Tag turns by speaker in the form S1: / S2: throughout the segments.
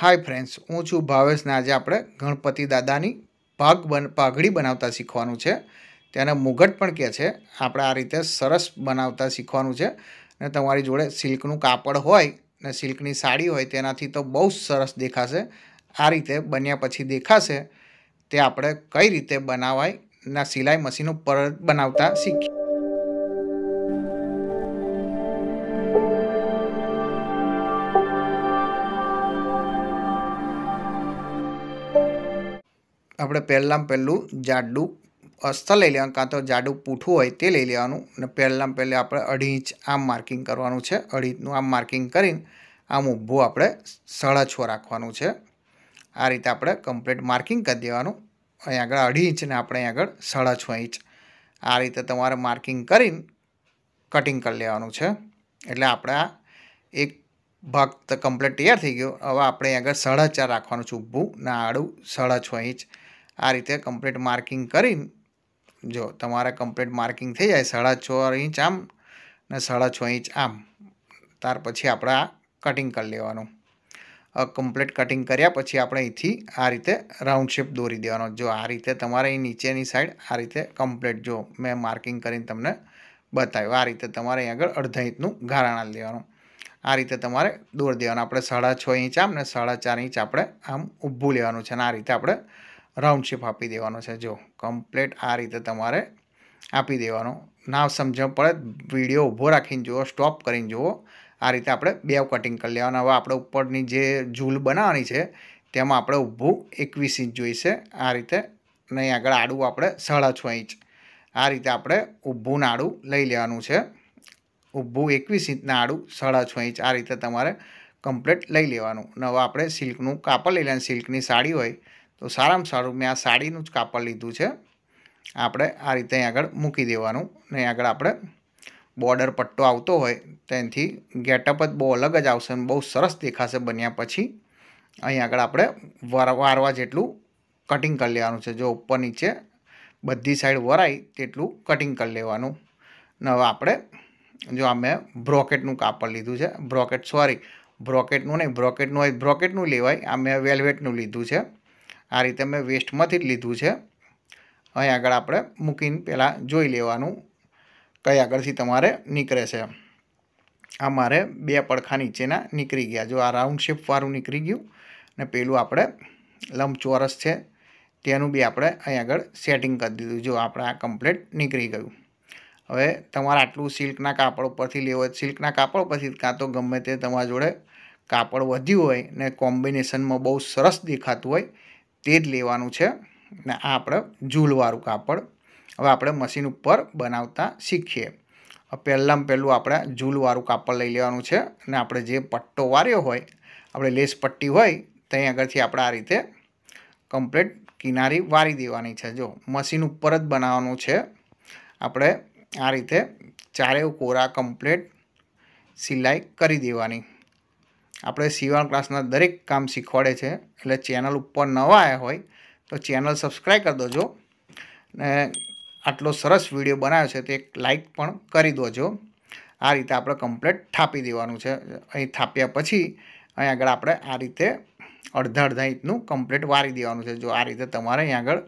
S1: hi friends હું છું ભાવેશને આજે આપણે ગણપતિ દાદાની ભાગ બન પાઘડી બનાવતા શીખવાનું છે તેને મુગટ પણ કહે છે આપણે આ રીતે સરસ બનાવતા શીખવાનું છે ને તમારી જોડે સિલ્કનું કાપડ હોય ને સિલ્કની સાડી હોય તેનાથી તો બહુ સરસ દેખાશે આ રીતે બન્યા પછી દેખાશે તે આપણે કઈ રીતે બનાવાય ના સિલાઈ મશીનો પર બનાવતા શીખીએ આપણે પહેલાં પહેલું જાડું અસ્તર લઈ લેવાનું કાં તો જાડું પૂઠું હોય તે લઈ લેવાનું અને પહેલાં પહેલે આપણે અઢી ઇંચ આમ માર્કિંગ કરવાનું છે અઢી ઇંચનું આમ માર્કિંગ કરીને આમ ઊભું આપણે સાડા છ રાખવાનું છે આ રીતે આપણે કમ્પ્લીટ માર્કિંગ કરી દેવાનું અહીં આગળ અઢી ઇંચને આપણે આગળ સાડા છ ઇંચ આ રીતે તમારે માર્કિંગ કરીને કટિંગ કરી લેવાનું છે એટલે આપણે આ એક ભાગ તો કમ્પ્લીટ તૈયાર થઈ ગયો હવે આપણે આગળ સાડા ચાર રાખવાનું છે ઊભું ને આડું સાડા છ ઇંચ આ રીતે કમ્પ્લીટ માર્કિંગ કરી જો તમારે કમ્પ્લીટ માર્કિંગ થઈ જાય સાડા છ ઇંચ આમ ને સાડા છ ઇંચ આમ ત્યાર પછી આપણે આ કટિંગ કરી લેવાનું કમ્પ્લીટ કટિંગ કર્યા પછી આપણે અહીંથી આ રીતે રાઉન્ડ શેપ દોરી દેવાનો જો આ રીતે તમારે અહીં નીચેની સાઈડ આ રીતે કમ્પ્લીટ જો મેં માર્કિંગ કરીને તમને બતાવ્યું આ રીતે તમારે અહીં આગળ અડધા ઇંચનું ગારાણા લેવાનું આ રીતે તમારે દોરી દેવાનું આપણે સાડા છ ઇંચ આમ ને સાડા ચાર ઇંચ આપણે આમ ઊભું લેવાનું છે અને આ રીતે આપણે રાઉન્ડ શેપ આપી દેવાનો છે જો કમ્પ્લેટ આ રીતે તમારે આપી દેવાનો ના સમજણ પડે વિડીયો ઊભો રાખીને જુઓ સ્ટોપ કરીને જુઓ આ રીતે આપણે બેવ કટિંગ કરી લેવાના હવે આપણે ઉપરની જે ઝૂલ બનાવવાની છે તેમાં આપણે ઊભું એકવીસ ઇંચ જોઈશે આ રીતે નહીં આગળ આડું આપણે સાડા છ ઇંચ આ રીતે આપણે ઊભું નાડું લઈ લેવાનું છે ઊભું એકવીસ ઇંચના આડું સાડા છ ઇંચ આ રીતે તમારે કમ્પ્લીટ લઈ લેવાનું નવા આપણે સિલ્કનું કાપડ લઈ લેવાનું સિલ્કની સાડી હોય તો સારામાં સારું મેં આ સાડીનું જ કાપડ લીધું છે આપણે આ રીતે અહીં આગળ મૂકી દેવાનું ને આગળ આપણે બોર્ડર પટ્ટો આવતો હોય તેનાથી ગેટઅપ જ બહુ અલગ જ આવશે અને બહુ સરસ દેખાશે બન્યા પછી અહીં આગળ આપણે વારવા જેટલું કટિંગ કરી લેવાનું છે જો ઉપર નીચે બધી સાઈડ વરાય તેટલું કટિંગ કરી લેવાનું ને હવે આપણે જો આ મેં બ્રોકેટનું કાપડ લીધું છે બ્રોકેટ સોરી બ્રોકેટનું નહીં બ્રોકેટનું હોય બ્રોકેટનું લેવાય આ મેં વેલ્વેટનું લીધું છે આ રીતે મેં વેસ્ટમાંથી જ લીધું છે અહીં આગળ આપણે મૂકીને પહેલાં જોઈ લેવાનું કઈ આગળથી તમારે નીકળે છે આ મારે બે પડખા નીચેના નીકળી ગયા જો આ રાઉન્ડ શેપવાળું નીકળી ગયું ને પેલું આપણે લંબચોરસ છે તેનું બી આપણે અહીં આગળ સેટિંગ કરી દીધું જો આપણે આ કમ્પ્લીટ નીકળી ગયું હવે તમારે આટલું સિલ્કના કાપડ ઉપરથી લેવો હોય સિલ્કના કાપડ ઉપરથી કાં તો ગમે તે તમારા જોડે કાપડ વધ્યું હોય ને કોમ્બિનેશનમાં બહુ સરસ દેખાતું હોય તે જ લેવાનું છે ને આ આપણે ઝૂલવાળું કાપડ હવે આપણે મશીન ઉપર બનાવતા શીખીએ પહેલાં પહેલું આપણે ઝૂલવાળું કાપડ લઈ લેવાનું છે અને આપણે જે પટ્ટો વાર્યો હોય આપણે લેસ પટ્ટી હોય ત્યાં આગળથી આપણે આ રીતે કમ્પ્લેટ કિનારી વારી દેવાની છે જો મશીન ઉપર જ બનાવવાનું છે આપણે આ રીતે ચારે કોરા કમ્પ્લેટ સિલાઈ કરી દેવાની આપણે સીવણ ક્લાસના દરેક કામ શીખવાડે છે એટલે ચેનલ ઉપર નવા આવ્યા હોય તો ચેનલ સબસ્ક્રાઈબ કરી દોજો ને આટલો સરસ વિડીયો બનાવ્યો છે તો એક લાઇક પણ કરી દોજો આ રીતે આપણે કમ્પ્લેટ થાપી દેવાનું છે અહીં થાપ્યા પછી અહીં આગળ આપણે આ રીતે અડધા અડધા ઇંચનું કમ્પ્લેટ વારી દેવાનું છે જો આ રીતે તમારે અહીં આગળ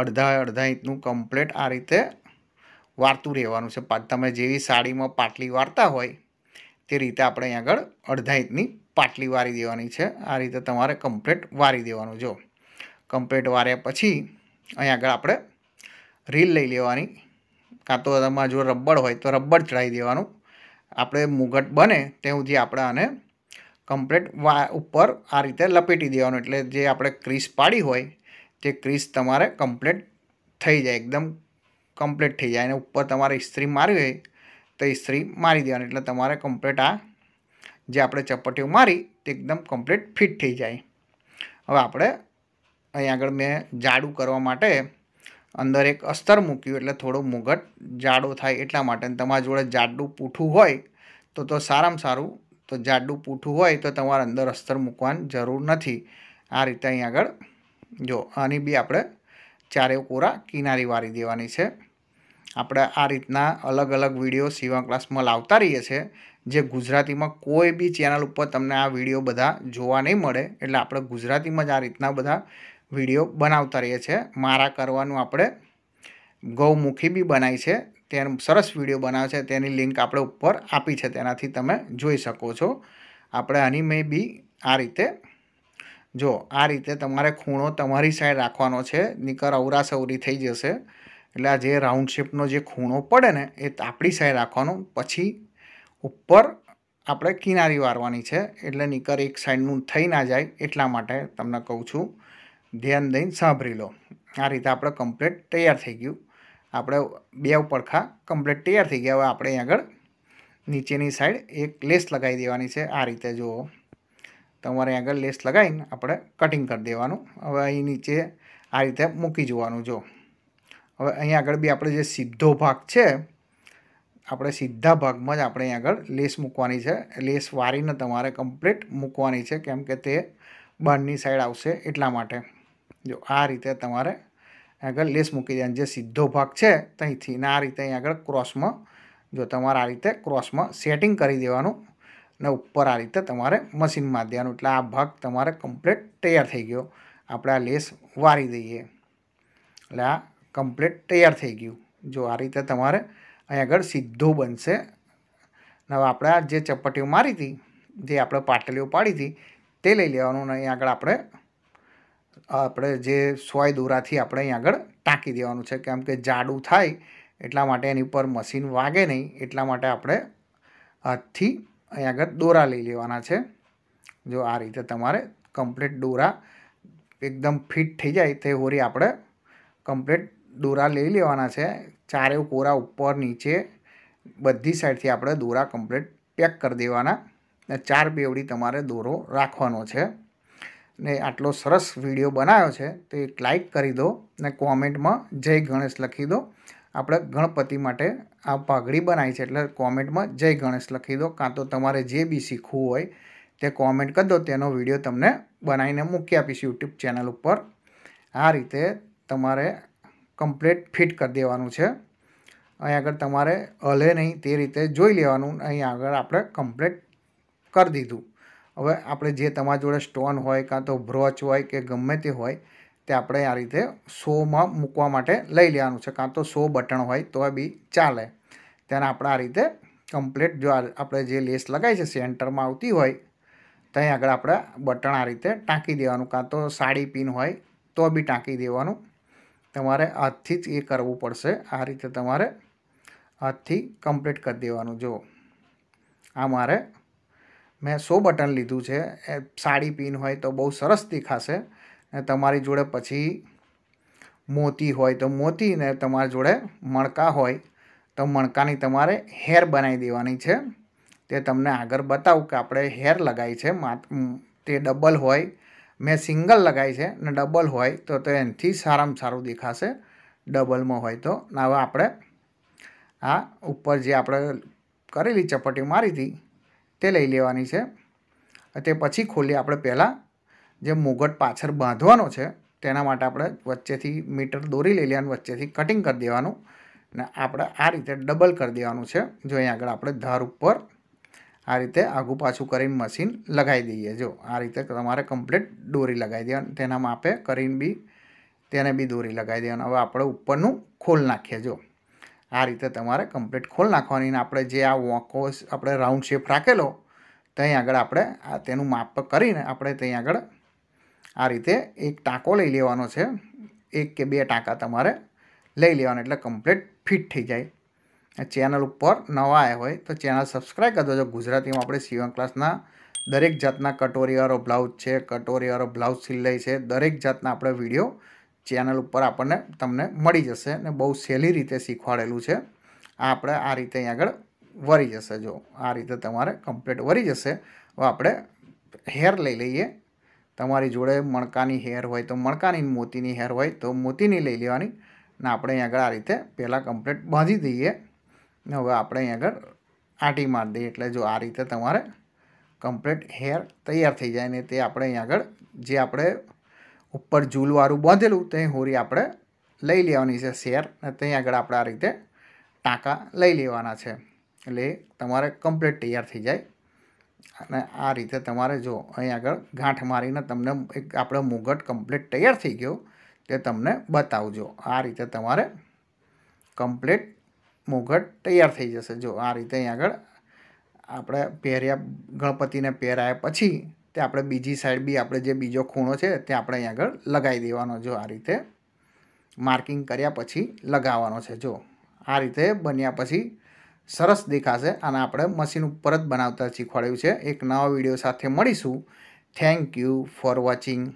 S1: અડધા અડધા ઇંચનું કમ્પ્લેટ આ રીતે વારતું રહેવાનું છે તમે જેવી સાડીમાં પાટલી વારતા હોય તે રીતે આપણે અહીં આગળ અડધા ઇંચની પાટલી વારી દેવાની છે આ રીતે તમારે કમ્પ્લેટ વારી દેવાનું જો કમ્પ્લેટ વાર્યા પછી અહીં આગળ આપણે રીલ લઈ લેવાની કાં તો તમારા જો રબડ હોય તો રબડ ચડાવી દેવાનું આપણે મુગટ બને તે સુધી આપણે આને કમ્પ્લેટ વા ઉપર આ રીતે લપેટી દેવાનું એટલે જે આપણે ક્રીસ પાડી હોય તે ક્રીસ તમારે કમ્પ્લેટ થઈ જાય એકદમ કમ્પ્લીટ થઈ જાય અને ઉપર તમારે ઇસ્ત્રી મારવી હોય તો ઇસ્ત્રી મારી દેવાની એટલે તમારે કમ્પ્લીટ આ જે આપણે ચપટીઓ મારી તે એકદમ કમ્પ્લીટ ફિટ થઈ જાય હવે આપણે અહીં આગળ મેં જાડું કરવા માટે અંદર એક અસ્તર મૂક્યું એટલે થોડો મુગટ જાડો થાય એટલા માટે તમારા જોડે જાડું પૂઠું હોય તો તો સારામાં સારું તો જાડું પૂઠું હોય તો તમારે અંદર અસ્તર મૂકવાની જરૂર નથી આ રીતે અહીં આગળ જો આની બી આપણે ચારે કોરા કિનારી વારી દેવાની છે આપણે આ રીતના અલગ અલગ વિડીયો સીવા ક્લાસમાં લાવતા રહીએ છીએ જે ગુજરાતીમાં કોઈ બી ચેનલ ઉપર તમને આ વિડીયો બધા જોવા નહીં મળે એટલે આપણે ગુજરાતીમાં જ આ રીતના બધા વિડીયો બનાવતા રહીએ છીએ મારા કરવાનું આપણે ગૌમુખી બી બનાવી છે તેનો સરસ વિડીયો બનાવે છે તેની લિંક આપણે ઉપર આપી છે તેનાથી તમે જોઈ શકો છો આપણે આની મેં બી આ રીતે જો આ રીતે તમારે ખૂણો તમારી સાઈડ રાખવાનો છે નીકર અવરાસવરી થઈ જશે એટલે આ જે રાઉન્ડ શેપનો જે ખૂણો પડે ને એ તાપડી સાઈડ રાખવાનો પછી ઉપર આપણે કિનારી વારવાની છે એટલે નીકર એક સાઈડનું થઈ ના જાય એટલા માટે તમને કહું છું ધ્યાન દઈને સાંભળી લો આ રીતે આપણે કમ્પ્લેટ તૈયાર થઈ ગયું આપણે બે પડખા કમ્પ્લેટ તૈયાર થઈ ગયા હવે આપણે આગળ નીચેની સાઈડ એક લેસ લગાવી દેવાની છે આ રીતે જુઓ તમારે આગળ લેસ લગાવીને આપણે કટિંગ કરી દેવાનું હવે અહીં નીચે આ રીતે મૂકી જોવાનું જો હવે અહીંયા આગળ બી આપણે જે સીધો ભાગ છે આપણે સીધા ભાગમાં જ આપણે અહીં આગળ લેસ મૂકવાની છે લેસ વારીને તમારે કમ્પ્લીટ મૂકવાની છે કેમ કે તે બહારની સાઈડ આવશે એટલા માટે જો આ રીતે તમારે આગળ લેસ મૂકી દેવાની જે સીધો ભાગ છે ત્યાંથી ને આ રીતે અહીં આગળ ક્રોસમાં જો તમારે આ રીતે ક્રોસમાં સેટિંગ કરી દેવાનું ને ઉપર આ રીતે તમારે મશીનમાં દેવાનું એટલે આ ભાગ તમારે કમ્પ્લીટ તૈયાર થઈ ગયો આપણે આ લેસ વારી દઈએ એટલે આ કમ્પ્લેટ તૈયાર થઈ ગયું જો આ રીતે તમારે અહીં આગળ સીધું બનશે હવે આપણે આ જે ચપટીઓ મારી હતી જે આપણે પાટલીઓ પાડી હતી તે લઈ લેવાનું અને અહીં આગળ આપણે આપણે જે સોય દોરાથી આપણે અહીં આગળ ટાંકી દેવાનું છે કેમ કે જાડું થાય એટલા માટે એની ઉપર મશીન વાગે નહીં એટલા માટે આપણે હાથથી અહીંયા આગળ દોરા લઈ લેવાના છે જો આ રીતે તમારે કમ્પ્લીટ દોરા એકદમ ફિટ થઈ જાય તે હોરી આપણે કમ્પ્લીટ દોરા લઈ લેવાના છે ચારે કોરા ઉપર નીચે બધી સાઈડથી આપણે દોરા કમ્પ્લીટ પેક કરી દેવાના ને ચાર બેવડી તમારે દોરો રાખવાનો છે ને આટલો સરસ વિડીયો બનાવ્યો છે તો એક લાઇક કરી દો ને કોમેન્ટમાં જય ગણેશ લખી દો આપણે ગણપતિ માટે આ પાઘડી બનાવી છે એટલે કોમેન્ટમાં જય ગણેશ લખી દો કાં તો તમારે જે બી શીખવું હોય તે કોમેન્ટ કરી દો તેનો વિડીયો તમને બનાવીને મૂકી આપીશ યુટ્યુબ ચેનલ ઉપર આ રીતે તમારે કમ્પ્લેટ ફિટ કરી દેવાનું છે અહીં આગળ તમારે હલે નહીં તે રીતે જોઈ લેવાનું અહીં આગળ આપણે કમ્પ્લેટ કરી દીધું હવે આપણે જે તમારા જોડે સ્ટોન હોય કાં તો બ્રોચ હોય કે ગમે તે હોય તે આપણે આ રીતે શોમાં મૂકવા માટે લઈ લેવાનું છે કાં તો શો બટણ હોય તો બી ચાલે ત્યારે આપણે આ રીતે કમ્પ્લેટ જો આપણે જે લેસ લગાવી છે સેન્ટરમાં આવતી હોય તો અહીં આગળ આપણે બટણ આ રીતે ટાંકી દેવાનું કાં તો સાડી પીન હોય તો બી ટાંકી દેવાનું તમારે હાથથી જ એ કરવું પડશે આ રીતે તમારે હાથથી કમ્પ્લીટ કરી દેવાનું જો આ મારે મેં સો બટન લીધું છે એ સાડી પીન હોય તો બહુ સરસ દેખાશે ને તમારી જોડે પછી મોતી હોય તો મોતી ને તમારી જોડે મણકા હોય તો મણકાની તમારે હેર બનાવી દેવાની છે તે તમને આગળ બતાવું કે આપણે હેર લગાવી છે તે ડબલ હોય મેં સિંગલ લગાવી છે ને ડબલ હોય તો તો એનાથી સારામાં સારું દેખાશે ડબલમાં હોય તો ને હવે આપણે આ ઉપર જે આપણે કરેલી ચપટી મારી હતી તે લઈ લેવાની છે તે પછી ખોલી આપણે પહેલાં જે મુગટ પાછળ બાંધવાનો છે તેના માટે આપણે વચ્ચેથી મીટર દોરી લઈ લેવાનું વચ્ચેથી કટિંગ કરી દેવાનું ને આપણે આ રીતે ડબલ કરી દેવાનું છે જો અહીં આગળ આપણે ધાર ઉપર આ રીતે આઘું પાછું કરીને મશીન લગાવી દઈએ જો આ રીતે તમારે કમ્પ્લીટ દોરી લગાવી દેવાની તેના માપે કરીને બી તેને બી દોરી લગાવી દેવાની હવે આપણે ઉપરનું ખોલ નાખીએ જો આ રીતે તમારે કમ્પ્લીટ ખોલ નાખવાની અને આપણે જે આ વોંકો આપણે રાઉન્ડ શેપ રાખેલો ત્યાં આગળ આપણે આ તેનું માપ કરીને આપણે ત્યાં આગળ આ રીતે એક ટાંકો લઈ લેવાનો છે એક કે બે ટાંકા તમારે લઈ લેવાના એટલે કમ્પ્લીટ ફિટ થઈ જાય ચેનલ ઉપર નવા આવ્યા હોય તો ચેનલ સબસ્ક્રાઈબ કરી દેજો ગુજરાતીમાં આપણે સીવણ ક્લાસના દરેક જાતના કટોરીવાળો બ્લાઉઝ છે કટોરીવાળો બ્લાઉઝ સિલાઈ છે દરેક જાતના આપણે વિડીયો ચેનલ ઉપર આપણને તમને મળી જશે અને બહુ સહેલી રીતે શીખવાડેલું છે આ આપણે આ રીતે અહીં આગળ વરી જશે જો આ રીતે તમારે કમ્પ્લીટ વરી જશે હવે આપણે હેર લઈ લઈએ તમારી જોડે મણકાની હેર હોય તો મણકાની મોતીની હેર હોય તો મોતીની લઈ લેવાની ને આપણે અહીં આગળ આ રીતે પહેલાં કમ્પ્લીટ બાંધી દઈએ હવે આપણે અહીં આગળ આંટી મારી દઈએ એટલે જો આ રીતે તમારે કમ્પ્લીટ હેર તૈયાર થઈ જાય ને તે આપણે અહીં આગળ જે આપણે ઉપર ઝૂલવાળું બાંધેલું તે હોરી આપણે લઈ લેવાની છે શેર ને ત્યાં આગળ આપણે આ રીતે ટાંકા લઈ લેવાના છે એટલે તમારે કમ્પ્લીટ તૈયાર થઈ જાય અને આ રીતે તમારે જો અહીં આગળ ગાંઠ મારીને તમને એક આપણો મુગટ કમ્પ્લીટ તૈયાર થઈ ગયો તે તમને બતાવજો આ રીતે તમારે કમ્પ્લીટ મોઘટ તૈયાર થઈ જશે જો આ રીતે અહીં આગળ આપણે પહેર્યા ગણપતિને પહેરાયા પછી તે આપણે બીજી સાઈડ બી આપણે જે બીજો ખૂણો છે તે આપણે અહીં આગળ લગાવી દેવાનો જો આ રીતે માર્કિંગ કર્યા પછી લગાવવાનો છે જો આ રીતે બન્યા પછી સરસ દેખાશે અને આપણે મશીન ઉપર જ બનાવતા શીખવાડ્યું છે એક નવા વિડીયો સાથે મળીશું થેન્ક યુ ફોર વોચિંગ